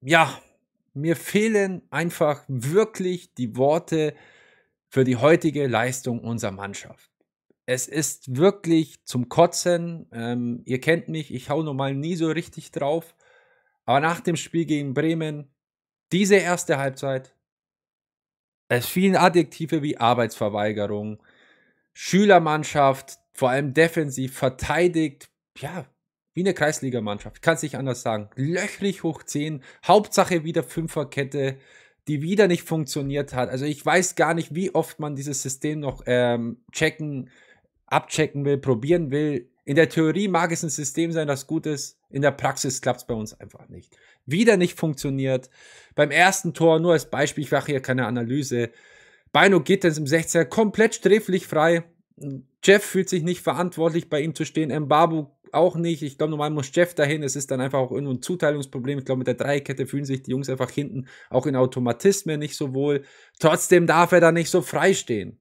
ja, mir fehlen einfach wirklich die Worte für die heutige Leistung unserer Mannschaft. Es ist wirklich zum Kotzen. Ähm, ihr kennt mich, ich hau normal nie so richtig drauf. Aber nach dem Spiel gegen Bremen, diese erste Halbzeit, es fielen Adjektive wie Arbeitsverweigerung, Schülermannschaft, vor allem defensiv verteidigt, ja, wie eine Kreisligamannschaft. Kann es nicht anders sagen. Löchrig hoch 10. Hauptsache wieder Fünferkette, die wieder nicht funktioniert hat. Also ich weiß gar nicht, wie oft man dieses System noch ähm, checken, abchecken will, probieren will. In der Theorie mag es ein System sein, das gut ist. In der Praxis klappt es bei uns einfach nicht. Wieder nicht funktioniert. Beim ersten Tor, nur als Beispiel, ich mache hier keine Analyse. Beino geht Gittens im 16er komplett sträflich frei. Jeff fühlt sich nicht verantwortlich, bei ihm zu stehen. Mbabu auch nicht. Ich glaube, normal muss Jeff dahin. Es ist dann einfach auch irgendwo ein Zuteilungsproblem. Ich glaube, mit der Dreikette fühlen sich die Jungs einfach hinten auch in Automatismen nicht so wohl. Trotzdem darf er da nicht so frei stehen.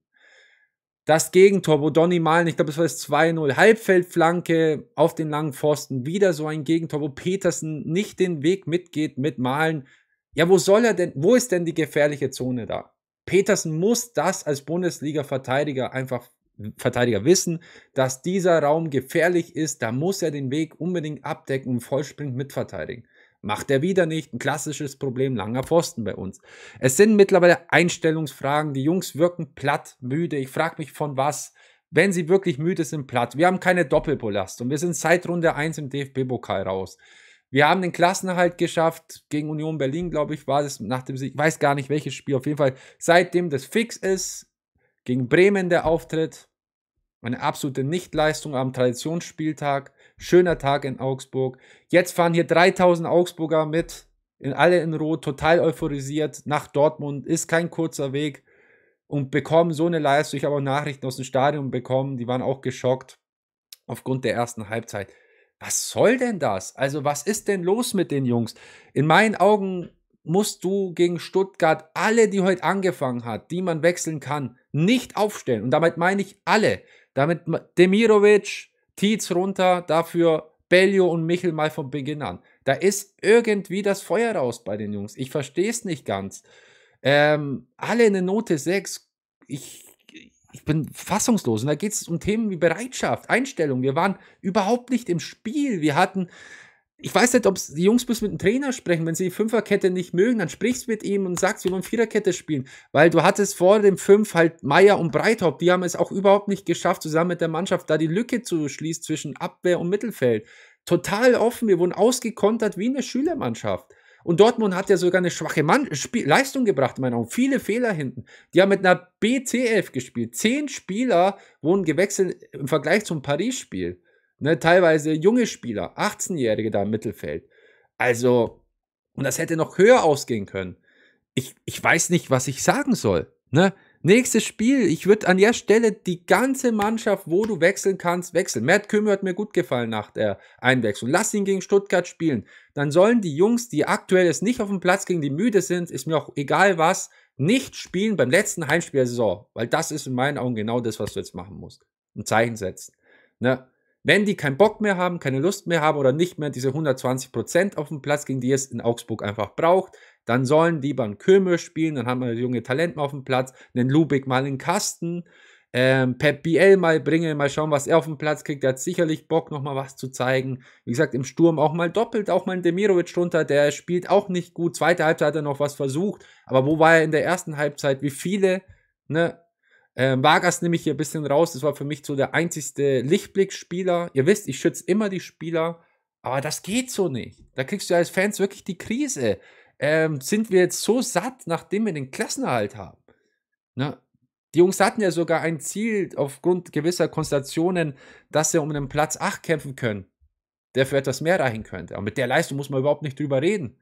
Das Gegentor, wo Donny Malen, ich glaube, es war das 2-0, Halbfeldflanke auf den langen Pfosten. Wieder so ein Gegentor, wo Petersen nicht den Weg mitgeht mit Malen. Ja, wo soll er denn, wo ist denn die gefährliche Zone da? Petersen muss das als Bundesliga-Verteidiger einfach Verteidiger wissen, dass dieser Raum gefährlich ist, da muss er den Weg unbedingt abdecken und vollspringend mitverteidigen. Macht er wieder nicht, ein klassisches Problem, langer Pfosten bei uns. Es sind mittlerweile Einstellungsfragen, die Jungs wirken platt, müde. Ich frage mich von was, wenn sie wirklich müde sind, platt. Wir haben keine Doppelbelastung, wir sind seit Runde 1 im DFB-Pokal raus. Wir haben den Klassenerhalt geschafft gegen Union Berlin, glaube ich, war es nach dem Sieg. Ich weiß gar nicht, welches Spiel. Auf jeden Fall, seitdem das fix ist, gegen Bremen der Auftritt. Eine absolute Nichtleistung am Traditionsspieltag. Schöner Tag in Augsburg. Jetzt fahren hier 3000 Augsburger mit. In, alle in Rot, total euphorisiert. Nach Dortmund ist kein kurzer Weg. Und bekommen so eine Leistung. Ich habe auch Nachrichten aus dem Stadion bekommen. Die waren auch geschockt aufgrund der ersten Halbzeit. Was soll denn das? Also, was ist denn los mit den Jungs? In meinen Augen musst du gegen Stuttgart alle, die heute angefangen hat, die man wechseln kann, nicht aufstellen. Und damit meine ich alle. Damit Demirovic, Tietz runter, dafür Bellio und Michel mal von Beginn an. Da ist irgendwie das Feuer raus bei den Jungs. Ich verstehe es nicht ganz. Ähm, alle eine Note 6. Ich, ich bin fassungslos. Und da geht es um Themen wie Bereitschaft, Einstellung. Wir waren überhaupt nicht im Spiel. Wir hatten ich weiß nicht, ob die Jungs müssen mit dem Trainer sprechen. Wenn sie die Fünferkette nicht mögen, dann sprichst du mit ihm und sagst, wir wollen Viererkette spielen. Weil du hattest vor dem Fünf halt Meier und Breithaupt. Die haben es auch überhaupt nicht geschafft, zusammen mit der Mannschaft da die Lücke zu schließen zwischen Abwehr und Mittelfeld. Total offen. Wir wurden ausgekontert wie eine Schülermannschaft. Und Dortmund hat ja sogar eine schwache Mann Spiel Leistung gebracht, in meinen Augen. Viele Fehler hinten. Die haben mit einer BC-11 gespielt. Zehn Spieler wurden gewechselt im Vergleich zum Paris-Spiel. Ne, teilweise junge Spieler, 18-Jährige da im Mittelfeld. Also, und das hätte noch höher ausgehen können. Ich, ich weiß nicht, was ich sagen soll. Ne? Nächstes Spiel, ich würde an der Stelle die ganze Mannschaft, wo du wechseln kannst, wechseln. Matt Kümmel hat mir gut gefallen nach der Einwechslung. Lass ihn gegen Stuttgart spielen. Dann sollen die Jungs, die aktuell jetzt nicht auf dem Platz gegen die müde sind, ist mir auch egal was, nicht spielen beim letzten Heimspiel der Saison. Weil das ist in meinen Augen genau das, was du jetzt machen musst. Ein Zeichen setzen. Ne? Wenn die keinen Bock mehr haben, keine Lust mehr haben oder nicht mehr diese 120 auf dem Platz, gegen die es in Augsburg einfach braucht, dann sollen die beim Kömer spielen, dann haben wir junge Talenten auf dem Platz, einen Lubik mal in Kasten, ähm, Pep Biel mal bringen, mal schauen, was er auf den Platz kriegt. Der hat sicherlich Bock, nochmal was zu zeigen. Wie gesagt, im Sturm auch mal doppelt, auch mal ein Demirovic drunter, der spielt auch nicht gut. Zweite Halbzeit hat er noch was versucht, aber wo war er in der ersten Halbzeit? Wie viele ne, ähm, Vargas nehme ich hier ein bisschen raus. Das war für mich so der einzigste Lichtblickspieler. Ihr wisst, ich schütze immer die Spieler, aber das geht so nicht. Da kriegst du als Fans wirklich die Krise. Ähm, sind wir jetzt so satt, nachdem wir den Klassenerhalt haben? Na, ne? die Jungs hatten ja sogar ein Ziel aufgrund gewisser Konstellationen, dass sie um einen Platz 8 kämpfen können, der für etwas mehr reichen könnte. Aber mit der Leistung muss man überhaupt nicht drüber reden.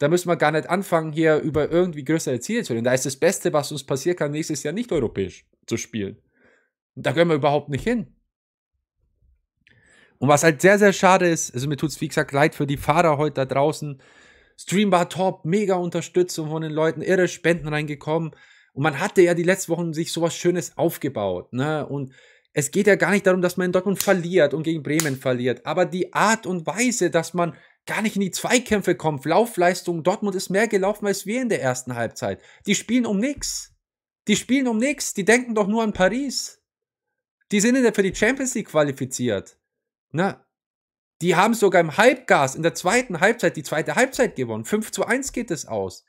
Da müssen wir gar nicht anfangen, hier über irgendwie größere Ziele zu reden. Da ist das Beste, was uns passieren kann, nächstes Jahr nicht europäisch zu spielen. Und da können wir überhaupt nicht hin. Und was halt sehr, sehr schade ist, also mir tut es wie gesagt leid für die Fahrer heute da draußen. Stream war top, mega Unterstützung von den Leuten, irre Spenden reingekommen. Und man hatte ja die letzten Wochen sich sowas Schönes aufgebaut. Ne? Und es geht ja gar nicht darum, dass man in Dortmund verliert und gegen Bremen verliert. Aber die Art und Weise, dass man gar nicht in die Zweikämpfe kommt, Laufleistung. Dortmund ist mehr gelaufen als wir in der ersten Halbzeit. Die spielen um nichts. Die spielen um nichts. Die denken doch nur an Paris. Die sind ja für die Champions League qualifiziert. Na, ne? die haben sogar im Halbgas in der zweiten Halbzeit die zweite Halbzeit gewonnen. 5 zu 1 geht es aus.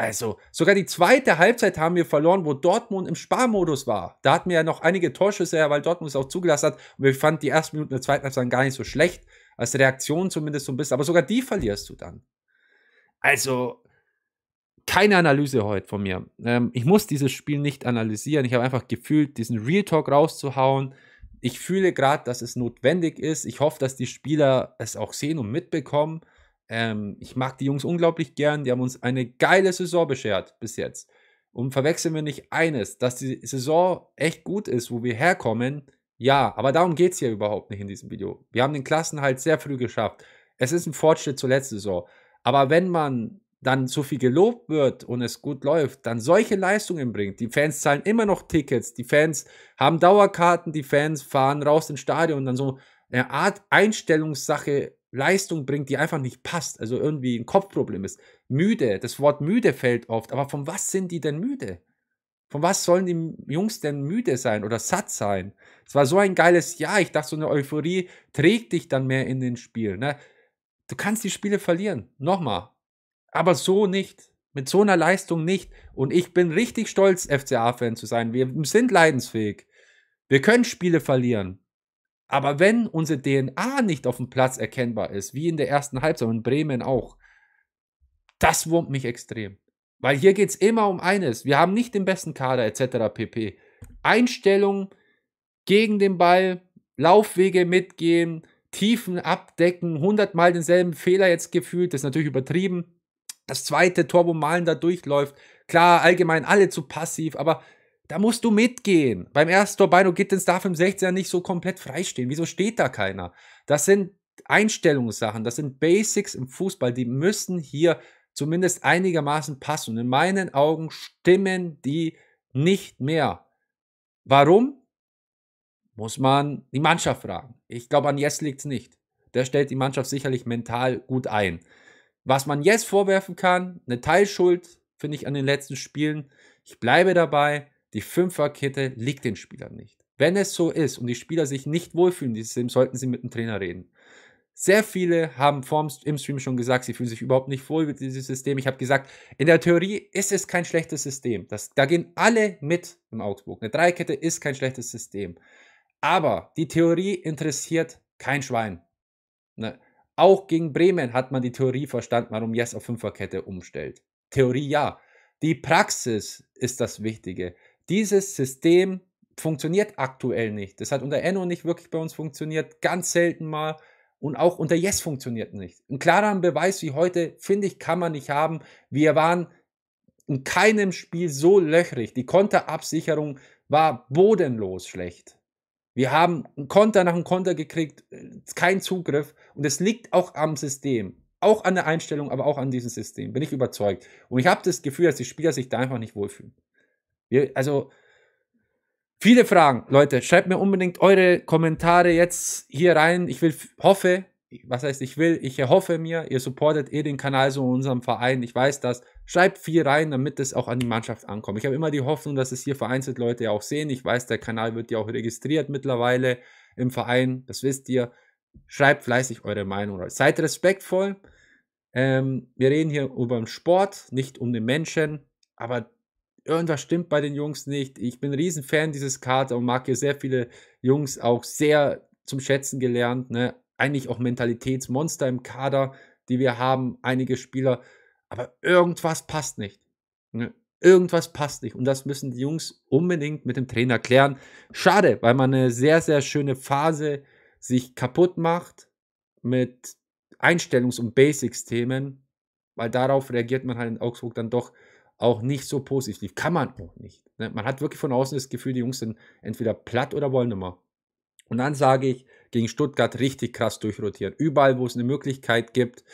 Also, sogar die zweite Halbzeit haben wir verloren, wo Dortmund im Sparmodus war. Da hatten wir ja noch einige Torschüsse, weil Dortmund es auch zugelassen hat. Und wir fanden die ersten Minuten der zweiten Halbzeit gar nicht so schlecht als Reaktion zumindest so ein bisschen. Aber sogar die verlierst du dann. Also, keine Analyse heute von mir. Ähm, ich muss dieses Spiel nicht analysieren. Ich habe einfach gefühlt, diesen Real Talk rauszuhauen. Ich fühle gerade, dass es notwendig ist. Ich hoffe, dass die Spieler es auch sehen und mitbekommen. Ähm, ich mag die Jungs unglaublich gern. Die haben uns eine geile Saison beschert bis jetzt. Und verwechseln wir nicht eines, dass die Saison echt gut ist, wo wir herkommen ja, aber darum geht es hier überhaupt nicht in diesem Video. Wir haben den Klassen halt sehr früh geschafft. Es ist ein Fortschritt zur letzten Saison. Aber wenn man dann so viel gelobt wird und es gut läuft, dann solche Leistungen bringt. Die Fans zahlen immer noch Tickets, die Fans haben Dauerkarten, die Fans fahren raus ins Stadion und dann so eine Art Einstellungssache Leistung bringt, die einfach nicht passt, also irgendwie ein Kopfproblem ist. Müde, das Wort müde fällt oft, aber von was sind die denn müde? Von was sollen die Jungs denn müde sein oder satt sein? Es war so ein geiles Jahr. Ich dachte, so eine Euphorie trägt dich dann mehr in den Spiel. Ne? Du kannst die Spiele verlieren. Nochmal. Aber so nicht. Mit so einer Leistung nicht. Und ich bin richtig stolz, FCA-Fan zu sein. Wir sind leidensfähig. Wir können Spiele verlieren. Aber wenn unsere DNA nicht auf dem Platz erkennbar ist, wie in der ersten Halbzeit und Bremen auch, das wurmt mich extrem. Weil hier geht es immer um eines. Wir haben nicht den besten Kader etc. pp. Einstellung gegen den Ball, Laufwege mitgehen, Tiefen abdecken, hundertmal denselben Fehler jetzt gefühlt, das ist natürlich übertrieben. Das zweite Tor, wo Malen da durchläuft. Klar, allgemein alle zu passiv, aber da musst du mitgehen. Beim ersten Tor Beino Gittens darf im 16er nicht so komplett freistehen. Wieso steht da keiner? Das sind Einstellungssachen, das sind Basics im Fußball, die müssen hier zumindest einigermaßen passen. Und in meinen Augen stimmen die nicht mehr. Warum? Muss man die Mannschaft fragen. Ich glaube, an Jess liegt es nicht. Der stellt die Mannschaft sicherlich mental gut ein. Was man jetzt vorwerfen kann, eine Teilschuld, finde ich, an den letzten Spielen. Ich bleibe dabei, die Fünferkette liegt den Spielern nicht. Wenn es so ist und die Spieler sich nicht wohlfühlen, sollten sie mit dem Trainer reden. Sehr viele haben vorm, im Stream schon gesagt, sie fühlen sich überhaupt nicht wohl mit diesem System. Ich habe gesagt, in der Theorie ist es kein schlechtes System. Das, da gehen alle mit im Augsburg. Eine Dreikette ist kein schlechtes System. Aber die Theorie interessiert kein Schwein. Ne? Auch gegen Bremen hat man die Theorie verstanden, warum Jess auf Fünferkette umstellt. Theorie ja. Die Praxis ist das Wichtige. Dieses System funktioniert aktuell nicht. Das hat unter Enno nicht wirklich bei uns funktioniert. Ganz selten mal und auch unter Yes funktioniert nicht. Einen klareren Beweis wie heute, finde ich, kann man nicht haben. Wir waren in keinem Spiel so löchrig. Die Konterabsicherung war bodenlos schlecht. Wir haben einen Konter nach einem Konter gekriegt, äh, keinen Zugriff. Und es liegt auch am System. Auch an der Einstellung, aber auch an diesem System. Bin ich überzeugt. Und ich habe das Gefühl, dass die Spieler sich da einfach nicht wohlfühlen. Wir, also, Viele Fragen, Leute, schreibt mir unbedingt eure Kommentare jetzt hier rein. Ich will, hoffe, was heißt ich will, ich erhoffe mir, ihr supportet eh den Kanal so in unserem Verein. Ich weiß das. Schreibt viel rein, damit es auch an die Mannschaft ankommt. Ich habe immer die Hoffnung, dass es hier vereinzelt Leute auch sehen. Ich weiß, der Kanal wird ja auch registriert mittlerweile im Verein. Das wisst ihr. Schreibt fleißig eure Meinung. Seid respektvoll. Ähm, wir reden hier über den Sport, nicht um den Menschen. Aber irgendwas stimmt bei den Jungs nicht. Ich bin ein Riesenfan dieses Kader und mag hier sehr viele Jungs auch sehr zum Schätzen gelernt. Ne? Eigentlich auch Mentalitätsmonster im Kader, die wir haben, einige Spieler. Aber irgendwas passt nicht. Ne? Irgendwas passt nicht. Und das müssen die Jungs unbedingt mit dem Trainer klären. Schade, weil man eine sehr, sehr schöne Phase sich kaputt macht mit Einstellungs- und Basics-Themen. Weil darauf reagiert man halt in Augsburg dann doch auch nicht so positiv. Kann man auch nicht. Ne? Man hat wirklich von außen das Gefühl, die Jungs sind entweder platt oder wollen immer. Und dann sage ich, gegen Stuttgart richtig krass durchrotieren. Überall, wo es eine Möglichkeit gibt,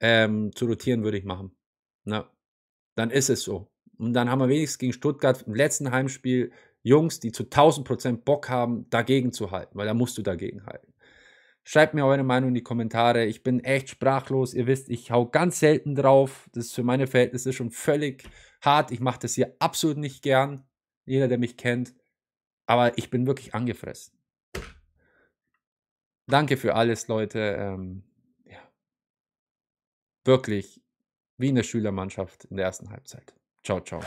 ähm, zu rotieren, würde ich machen. Na, ne? dann ist es so. Und dann haben wir wenigstens gegen Stuttgart im letzten Heimspiel Jungs, die zu 1000% Bock haben, dagegen zu halten, weil da musst du dagegen halten. Schreibt mir eure Meinung in die Kommentare. Ich bin echt sprachlos. Ihr wisst, ich hau ganz selten drauf. Das ist für meine Verhältnisse schon völlig hart. Ich mache das hier absolut nicht gern. Jeder, der mich kennt. Aber ich bin wirklich angefressen. Danke für alles, Leute. Ähm, ja. Wirklich wie in der Schülermannschaft in der ersten Halbzeit. Ciao, ciao.